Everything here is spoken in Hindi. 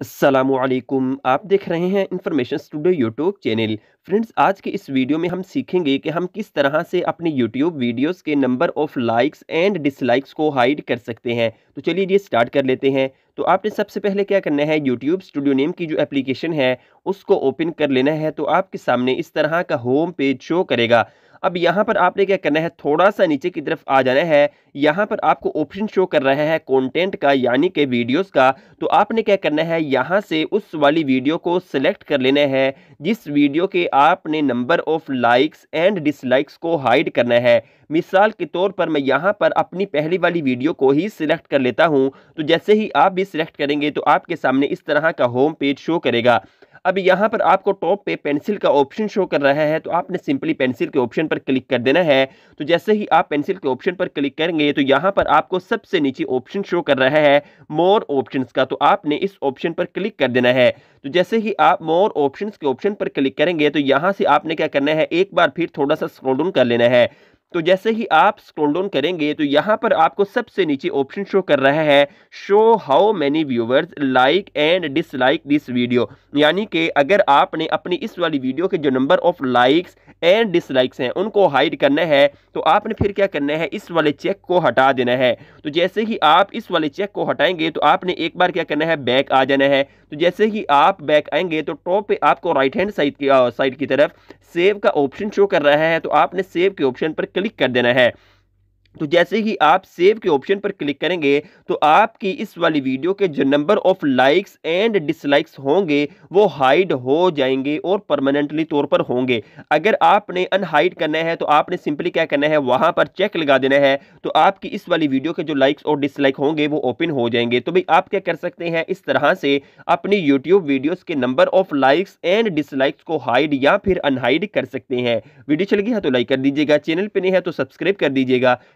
असलकुम आप देख रहे हैं information studio YouTube channel friends आज के इस वीडियो में हम सीखेंगे कि हम किस तरह से अपने यूट्यूब वीडियोस के number of likes and dislikes को हाइड कर सकते हैं तो चलिए ये स्टार्ट कर लेते हैं तो आपने सबसे पहले क्या करना है यूट्यूब स्टूडियो नेम की जो एप्लीकेशन है उसको ओपन कर लेना है तो आपके सामने इस तरह का होम पेज शो करेगा अब यहाँ पर आपने क्या करना है थोड़ा सा नीचे की तरफ आ जाना है यहाँ पर आपको ऑप्शन शो कर रहा है कंटेंट का यानी कि वीडियोस का तो आपने क्या करना है यहाँ से उस वाली वीडियो को सिलेक्ट कर लेना है जिस वीडियो के आपने number of likes and dislikes को हाइड करना है मिसाल के तौर पर मैं यहाँ पर अपनी पहली वाली वीडियो को ही सिलेक्ट कर लेता हूँ तो जैसे ही आप भी सिलेक्ट करेंगे तो आपके सामने इस तरह का होम पेज शो करेगा अब यहाँ पर आपको टॉप पे पेंसिल का ऑप्शन शो कर रहा है तो आपने सिंपली पेंसिल के ऑप्शन पर क्लिक कर देना है तो जैसे ही आप पेंसिल के ऑप्शन पर क्लिक करेंगे तो यहाँ पर आपको सबसे नीचे ऑप्शन शो कर रहा है मोर ऑप्शन का तो आपने इस ऑप्शन पर क्लिक कर देना है तो जैसे ही आप मोर ऑप्शन के ऑप्शन पर क्लिक करेंगे तो यहाँ से आपने क्या करना है एक बार फिर थोड़ा सा स्क्रोल डाउन कर लेना है तो जैसे ही आप स्क्रोल डाउन करेंगे तो यहाँ पर आपको सबसे नीचे ऑप्शन शो कर रहा है show how many viewers like and dislike this video यानी कि अगर आपने अपनी इस वाली वीडियो के जो number of likes and dislikes हैं उनको हाइड करना है तो आपने फिर क्या करना है इस वाले चेक को हटा देना है तो जैसे ही आप इस वाले चेक को हटाएंगे तो आपने एक बार क्या करना है बैक आ जाना है तो जैसे ही आप बैक आएंगे तो टॉप पे आपको राइट हैंड साइड की साइड की तरफ सेव का ऑप्शन शो कर रहा है तो आपने सेव के ऑप्शन पर क्लिक कर देना है तो जैसे ही आप सेव के ऑप्शन पर क्लिक करेंगे तो आपकी इस वाली वीडियो के जो number of likes and dislikes होंगे वो हाइड हो जाएंगे और परमानेंटली तौर पर होंगे अगर आपने अनहाइड करना है तो आपने सिंपली क्या करना है वहां पर चेक लगा देना है तो आपकी इस वाली वीडियो के जो लाइक्स और डिसलाइक होंगे वो ओपन हो जाएंगे तो भाई आप क्या कर सकते हैं इस तरह से अपनी यूट्यूब वीडियोज़ के number of likes and dislikes को हाइड या फिर अनहाइड कर सकते हैं वीडियो चल गई है तो लाइक कर दीजिएगा चैनल पर नहीं है तो सब्सक्राइब कर दीजिएगा